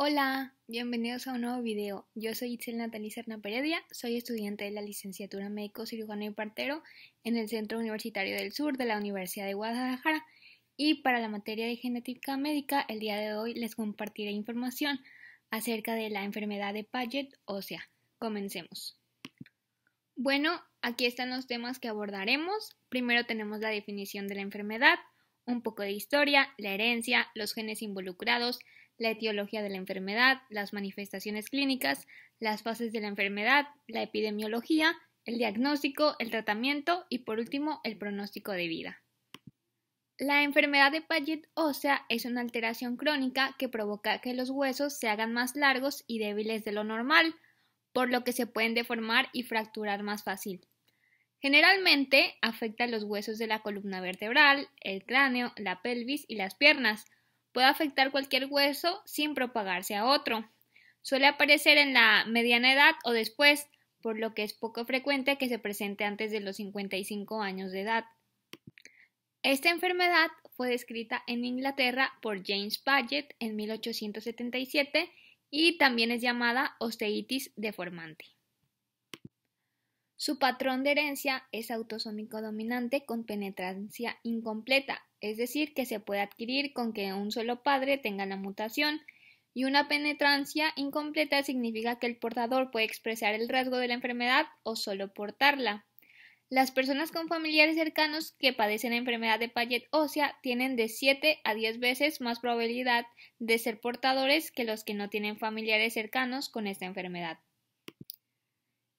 Hola, bienvenidos a un nuevo video. Yo soy Itzel Natalí Serna Peredia, soy estudiante de la licenciatura médico cirujano y partero en el Centro Universitario del Sur de la Universidad de Guadalajara y para la materia de genética médica el día de hoy les compartiré información acerca de la enfermedad de Paget sea, Comencemos. Bueno, aquí están los temas que abordaremos. Primero tenemos la definición de la enfermedad un poco de historia, la herencia, los genes involucrados, la etiología de la enfermedad, las manifestaciones clínicas, las fases de la enfermedad, la epidemiología, el diagnóstico, el tratamiento y por último el pronóstico de vida. La enfermedad de Paget ósea es una alteración crónica que provoca que los huesos se hagan más largos y débiles de lo normal, por lo que se pueden deformar y fracturar más fácil. Generalmente afecta los huesos de la columna vertebral, el cráneo, la pelvis y las piernas. Puede afectar cualquier hueso sin propagarse a otro. Suele aparecer en la mediana edad o después, por lo que es poco frecuente que se presente antes de los 55 años de edad. Esta enfermedad fue descrita en Inglaterra por James Paget en 1877 y también es llamada osteitis deformante. Su patrón de herencia es autosómico dominante con penetrancia incompleta, es decir, que se puede adquirir con que un solo padre tenga la mutación, y una penetrancia incompleta significa que el portador puede expresar el rasgo de la enfermedad o solo portarla. Las personas con familiares cercanos que padecen la enfermedad de Payet ósea tienen de 7 a 10 veces más probabilidad de ser portadores que los que no tienen familiares cercanos con esta enfermedad.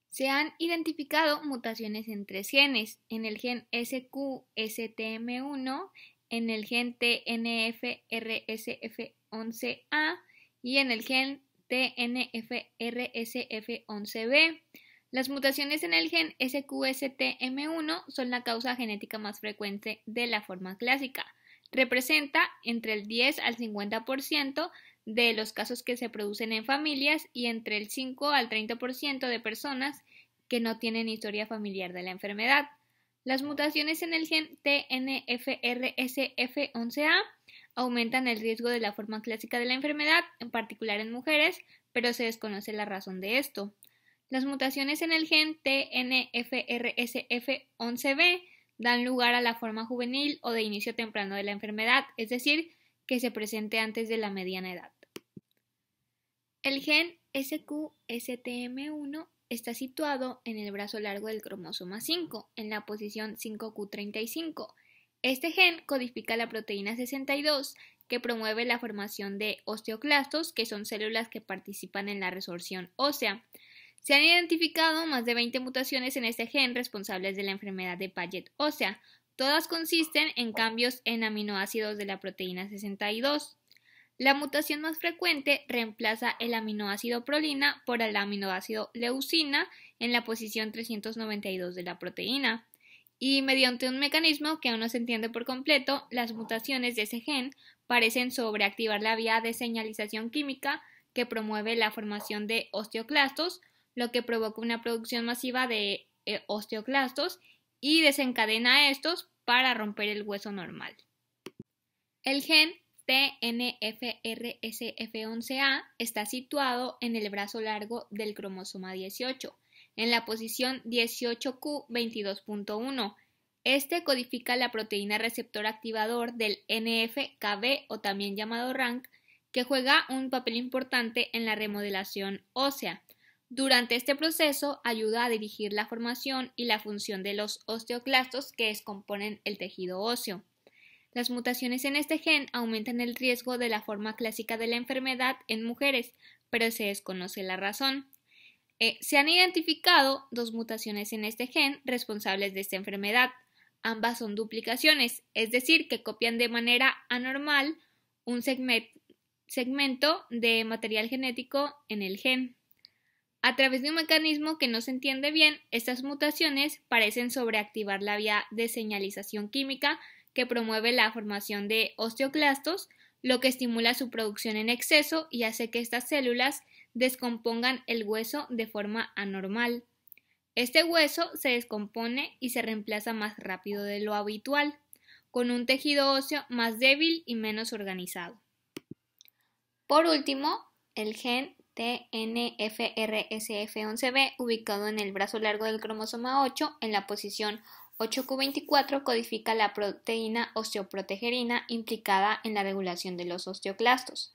Se han identificado mutaciones en tres genes, en el gen SQSTM1, en el gen TNFRSF11A y en el gen TNFRSF11B. Las mutaciones en el gen SQSTM1 son la causa genética más frecuente de la forma clásica. Representa entre el 10 al 50% de los casos que se producen en familias y entre el 5 al 30% de personas que no tienen historia familiar de la enfermedad. Las mutaciones en el gen TNFRSF11A aumentan el riesgo de la forma clásica de la enfermedad, en particular en mujeres, pero se desconoce la razón de esto. Las mutaciones en el gen TNFRSF11B dan lugar a la forma juvenil o de inicio temprano de la enfermedad, es decir, que se presente antes de la mediana edad. El gen SQSTM1 está situado en el brazo largo del cromosoma 5, en la posición 5Q35. Este gen codifica la proteína 62 que promueve la formación de osteoclastos, que son células que participan en la resorción ósea. Se han identificado más de 20 mutaciones en este gen responsables de la enfermedad de Paget ósea. Todas consisten en cambios en aminoácidos de la proteína 62. La mutación más frecuente reemplaza el aminoácido prolina por el aminoácido leucina en la posición 392 de la proteína. Y mediante un mecanismo que aún no se entiende por completo, las mutaciones de ese gen parecen sobreactivar la vía de señalización química que promueve la formación de osteoclastos, lo que provoca una producción masiva de eh, osteoclastos y desencadena estos para romper el hueso normal. El gen tnfrsf 11 a está situado en el brazo largo del cromosoma 18, en la posición 18Q22.1. Este codifica la proteína receptor activador del NFKB o también llamado RANK, que juega un papel importante en la remodelación ósea. Durante este proceso ayuda a dirigir la formación y la función de los osteoclastos que descomponen el tejido óseo. Las mutaciones en este gen aumentan el riesgo de la forma clásica de la enfermedad en mujeres, pero se desconoce la razón. Eh, se han identificado dos mutaciones en este gen responsables de esta enfermedad. Ambas son duplicaciones, es decir, que copian de manera anormal un segmento de material genético en el gen. A través de un mecanismo que no se entiende bien, estas mutaciones parecen sobreactivar la vía de señalización química que promueve la formación de osteoclastos, lo que estimula su producción en exceso y hace que estas células descompongan el hueso de forma anormal. Este hueso se descompone y se reemplaza más rápido de lo habitual, con un tejido óseo más débil y menos organizado. Por último, el gen TNFRSF11B, ubicado en el brazo largo del cromosoma 8, en la posición 8Q24 codifica la proteína osteoprotegerina implicada en la regulación de los osteoclastos.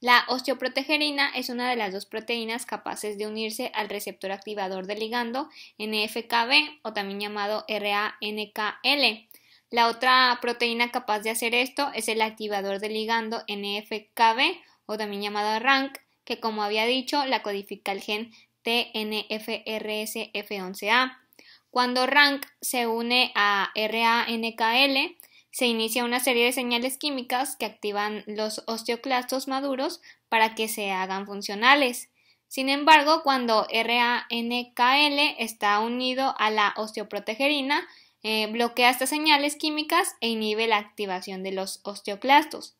La osteoprotegerina es una de las dos proteínas capaces de unirse al receptor activador de ligando NFKB o también llamado RANKL. La otra proteína capaz de hacer esto es el activador de ligando NFKB o también llamado RANK, que como había dicho la codifica el gen TNFRSF11A. Cuando rank se une a RANKL, se inicia una serie de señales químicas que activan los osteoclastos maduros para que se hagan funcionales. Sin embargo, cuando RANKL está unido a la osteoprotegerina, eh, bloquea estas señales químicas e inhibe la activación de los osteoclastos.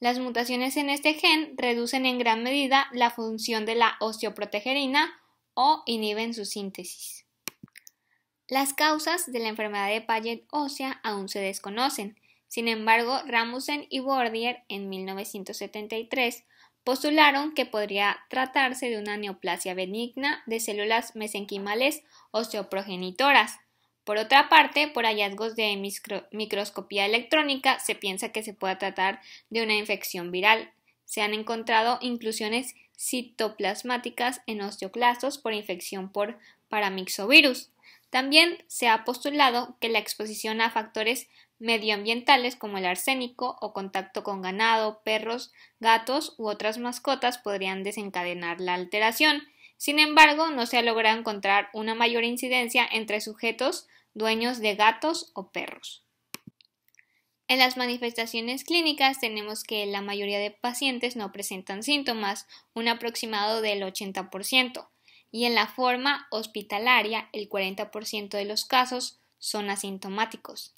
Las mutaciones en este gen reducen en gran medida la función de la osteoprotegerina o inhiben su síntesis. Las causas de la enfermedad de Paget ósea aún se desconocen. Sin embargo, Ramusen y Bordier en 1973 postularon que podría tratarse de una neoplasia benigna de células mesenquimales osteoprogenitoras. Por otra parte, por hallazgos de microscopía electrónica se piensa que se pueda tratar de una infección viral. Se han encontrado inclusiones citoplasmáticas en osteoclastos por infección por paramixovirus. También se ha postulado que la exposición a factores medioambientales como el arsénico o contacto con ganado, perros, gatos u otras mascotas podrían desencadenar la alteración. Sin embargo, no se ha logrado encontrar una mayor incidencia entre sujetos dueños de gatos o perros. En las manifestaciones clínicas tenemos que la mayoría de pacientes no presentan síntomas, un aproximado del 80% y en la forma hospitalaria el 40% de los casos son asintomáticos.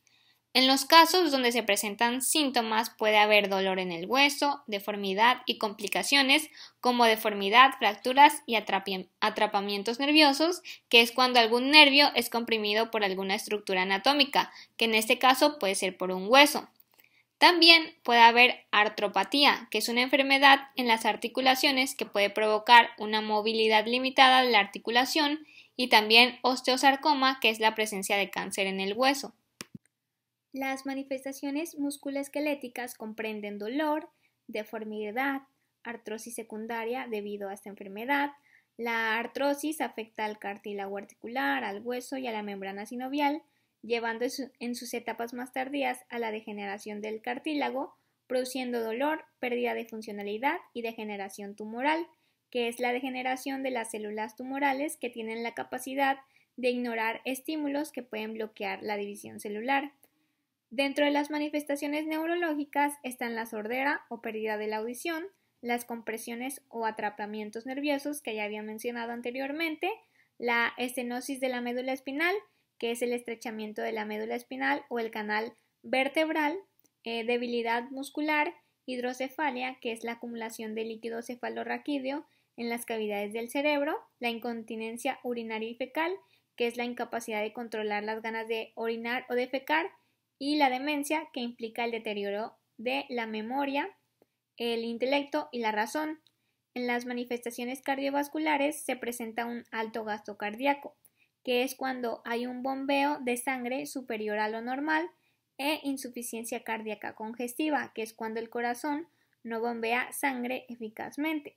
En los casos donde se presentan síntomas puede haber dolor en el hueso, deformidad y complicaciones como deformidad, fracturas y atrapamientos nerviosos, que es cuando algún nervio es comprimido por alguna estructura anatómica, que en este caso puede ser por un hueso. También puede haber artropatía, que es una enfermedad en las articulaciones que puede provocar una movilidad limitada de la articulación y también osteosarcoma, que es la presencia de cáncer en el hueso. Las manifestaciones musculoesqueléticas comprenden dolor, deformidad, artrosis secundaria debido a esta enfermedad. La artrosis afecta al cartílago articular, al hueso y a la membrana sinovial llevando en sus etapas más tardías a la degeneración del cartílago, produciendo dolor, pérdida de funcionalidad y degeneración tumoral, que es la degeneración de las células tumorales que tienen la capacidad de ignorar estímulos que pueden bloquear la división celular. Dentro de las manifestaciones neurológicas están la sordera o pérdida de la audición, las compresiones o atrapamientos nerviosos que ya había mencionado anteriormente, la estenosis de la médula espinal que es el estrechamiento de la médula espinal o el canal vertebral, eh, debilidad muscular, hidrocefalia, que es la acumulación de líquido cefalorraquídeo en las cavidades del cerebro, la incontinencia urinaria y fecal, que es la incapacidad de controlar las ganas de orinar o de fecar, y la demencia, que implica el deterioro de la memoria, el intelecto y la razón. En las manifestaciones cardiovasculares se presenta un alto gasto cardíaco, que es cuando hay un bombeo de sangre superior a lo normal, e insuficiencia cardíaca congestiva, que es cuando el corazón no bombea sangre eficazmente.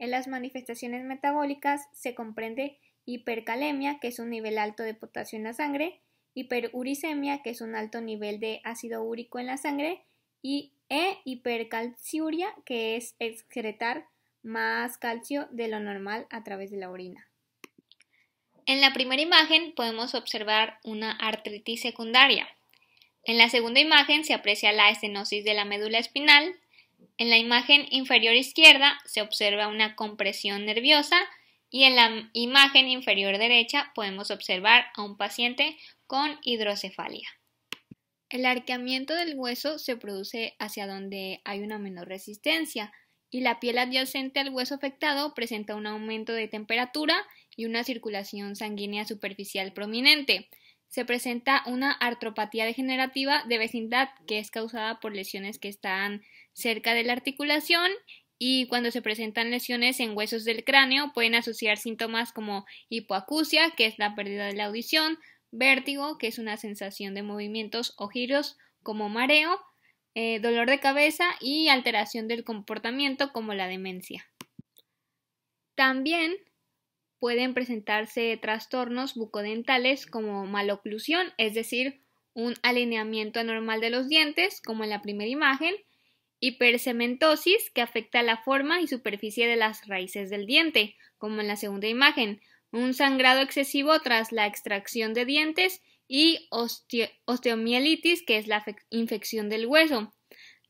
En las manifestaciones metabólicas se comprende hipercalemia, que es un nivel alto de potasio en la sangre, hiperuricemia, que es un alto nivel de ácido úrico en la sangre, y e hipercalciuria, que es excretar más calcio de lo normal a través de la orina. En la primera imagen podemos observar una artritis secundaria. En la segunda imagen se aprecia la estenosis de la médula espinal. En la imagen inferior izquierda se observa una compresión nerviosa y en la imagen inferior derecha podemos observar a un paciente con hidrocefalia. El arqueamiento del hueso se produce hacia donde hay una menor resistencia y la piel adyacente al hueso afectado presenta un aumento de temperatura y una circulación sanguínea superficial prominente. Se presenta una artropatía degenerativa de vecindad que es causada por lesiones que están cerca de la articulación y cuando se presentan lesiones en huesos del cráneo pueden asociar síntomas como hipoacusia, que es la pérdida de la audición, vértigo, que es una sensación de movimientos o giros como mareo, eh, dolor de cabeza y alteración del comportamiento como la demencia. También pueden presentarse trastornos bucodentales como maloclusión, es decir, un alineamiento anormal de los dientes, como en la primera imagen, hipercementosis, que afecta la forma y superficie de las raíces del diente, como en la segunda imagen, un sangrado excesivo tras la extracción de dientes y osteomielitis, que es la infección del hueso.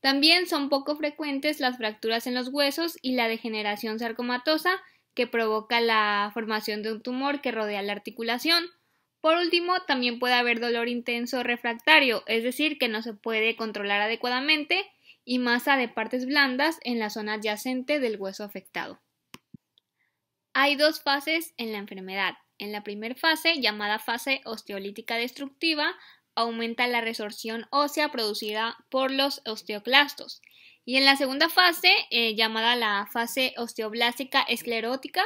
También son poco frecuentes las fracturas en los huesos y la degeneración sarcomatosa, que provoca la formación de un tumor que rodea la articulación. Por último, también puede haber dolor intenso refractario, es decir, que no se puede controlar adecuadamente y masa de partes blandas en la zona adyacente del hueso afectado. Hay dos fases en la enfermedad. En la primera fase, llamada fase osteolítica destructiva, aumenta la resorción ósea producida por los osteoclastos. Y en la segunda fase, eh, llamada la fase osteoblástica esclerótica,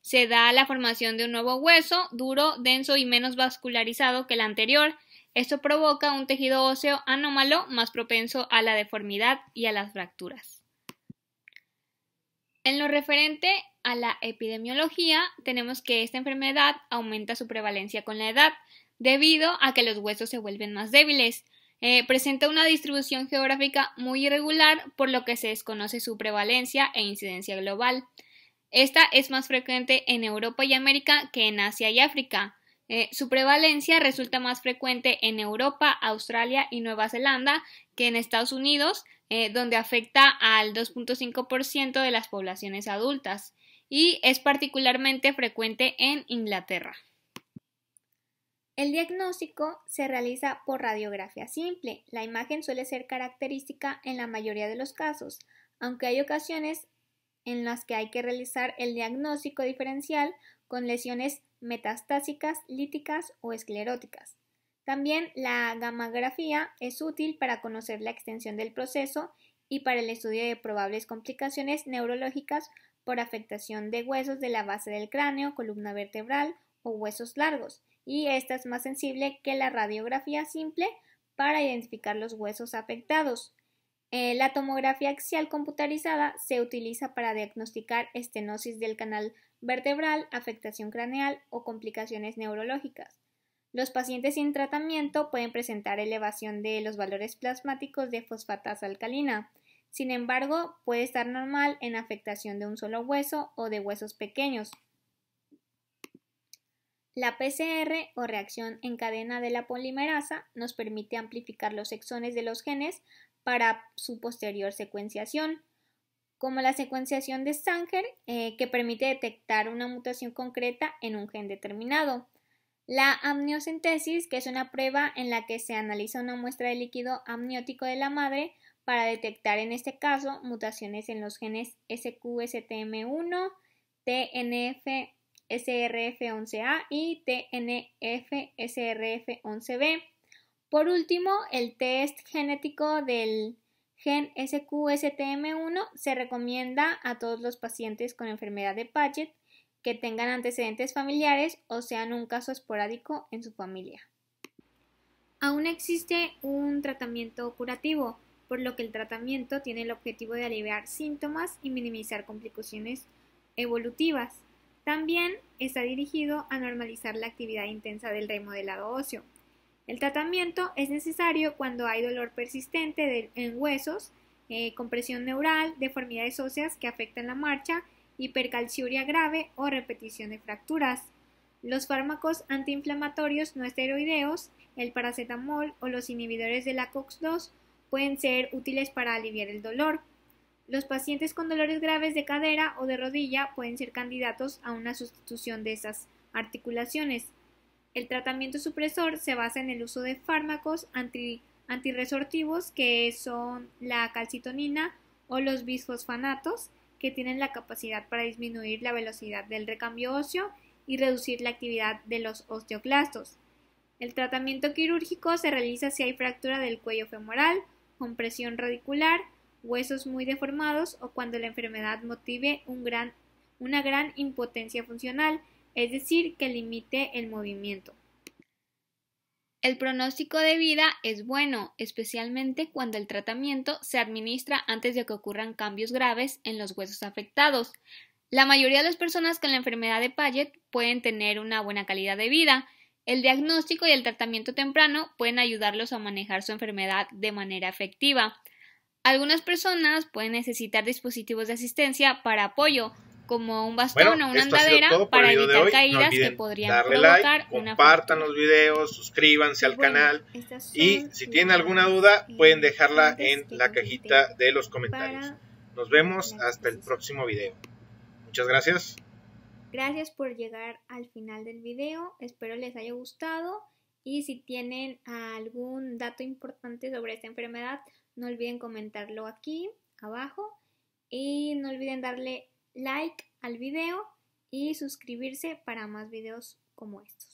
se da la formación de un nuevo hueso duro, denso y menos vascularizado que el anterior. Esto provoca un tejido óseo anómalo más propenso a la deformidad y a las fracturas. En lo referente a la epidemiología, tenemos que esta enfermedad aumenta su prevalencia con la edad, debido a que los huesos se vuelven más débiles, eh, presenta una distribución geográfica muy irregular, por lo que se desconoce su prevalencia e incidencia global. Esta es más frecuente en Europa y América que en Asia y África. Eh, su prevalencia resulta más frecuente en Europa, Australia y Nueva Zelanda que en Estados Unidos, eh, donde afecta al 2.5% de las poblaciones adultas, y es particularmente frecuente en Inglaterra. El diagnóstico se realiza por radiografía simple. La imagen suele ser característica en la mayoría de los casos, aunque hay ocasiones en las que hay que realizar el diagnóstico diferencial con lesiones metastásicas, líticas o escleróticas. También la gammagrafía es útil para conocer la extensión del proceso y para el estudio de probables complicaciones neurológicas por afectación de huesos de la base del cráneo, columna vertebral o huesos largos y esta es más sensible que la radiografía simple para identificar los huesos afectados. Eh, la tomografía axial computarizada se utiliza para diagnosticar estenosis del canal vertebral, afectación craneal o complicaciones neurológicas. Los pacientes sin tratamiento pueden presentar elevación de los valores plasmáticos de fosfatasa alcalina. Sin embargo, puede estar normal en afectación de un solo hueso o de huesos pequeños. La PCR o reacción en cadena de la polimerasa nos permite amplificar los exones de los genes para su posterior secuenciación, como la secuenciación de Sanger, eh, que permite detectar una mutación concreta en un gen determinado. La amniocentesis, que es una prueba en la que se analiza una muestra de líquido amniótico de la madre para detectar en este caso mutaciones en los genes SQSTM1, TNF SRF11A y TNF-SRF11B. Por último, el test genético del gen SQSTM1 se recomienda a todos los pacientes con enfermedad de Paget que tengan antecedentes familiares o sean un caso esporádico en su familia. Aún existe un tratamiento curativo, por lo que el tratamiento tiene el objetivo de aliviar síntomas y minimizar complicaciones evolutivas. También está dirigido a normalizar la actividad intensa del remodelado óseo. El tratamiento es necesario cuando hay dolor persistente en huesos, eh, compresión neural, deformidades óseas que afectan la marcha, hipercalciuria grave o repetición de fracturas. Los fármacos antiinflamatorios no esteroideos, el paracetamol o los inhibidores de la COX-2 pueden ser útiles para aliviar el dolor. Los pacientes con dolores graves de cadera o de rodilla pueden ser candidatos a una sustitución de esas articulaciones. El tratamiento supresor se basa en el uso de fármacos antiresortivos antirresortivos que son la calcitonina o los bisfosfanatos que tienen la capacidad para disminuir la velocidad del recambio óseo y reducir la actividad de los osteoclastos. El tratamiento quirúrgico se realiza si hay fractura del cuello femoral, compresión radicular, huesos muy deformados o cuando la enfermedad motive una gran impotencia funcional, es decir, que limite el movimiento. El pronóstico de vida es bueno, especialmente cuando el tratamiento se administra antes de que ocurran cambios graves en los huesos afectados. La mayoría de las personas con la enfermedad de Paget pueden tener una buena calidad de vida. El diagnóstico y el tratamiento temprano pueden ayudarlos a manejar su enfermedad de manera efectiva. Algunas personas pueden necesitar dispositivos de asistencia para apoyo, como un bastón o una andadera para evitar caídas que podrían provocar compartan los videos, suscríbanse al canal y si tienen alguna duda pueden dejarla en la cajita de los comentarios. Nos vemos hasta el próximo video. Muchas gracias. Gracias por llegar al final del video, espero les haya gustado y si tienen algún dato importante sobre esta enfermedad no olviden comentarlo aquí abajo y no olviden darle like al video y suscribirse para más videos como estos.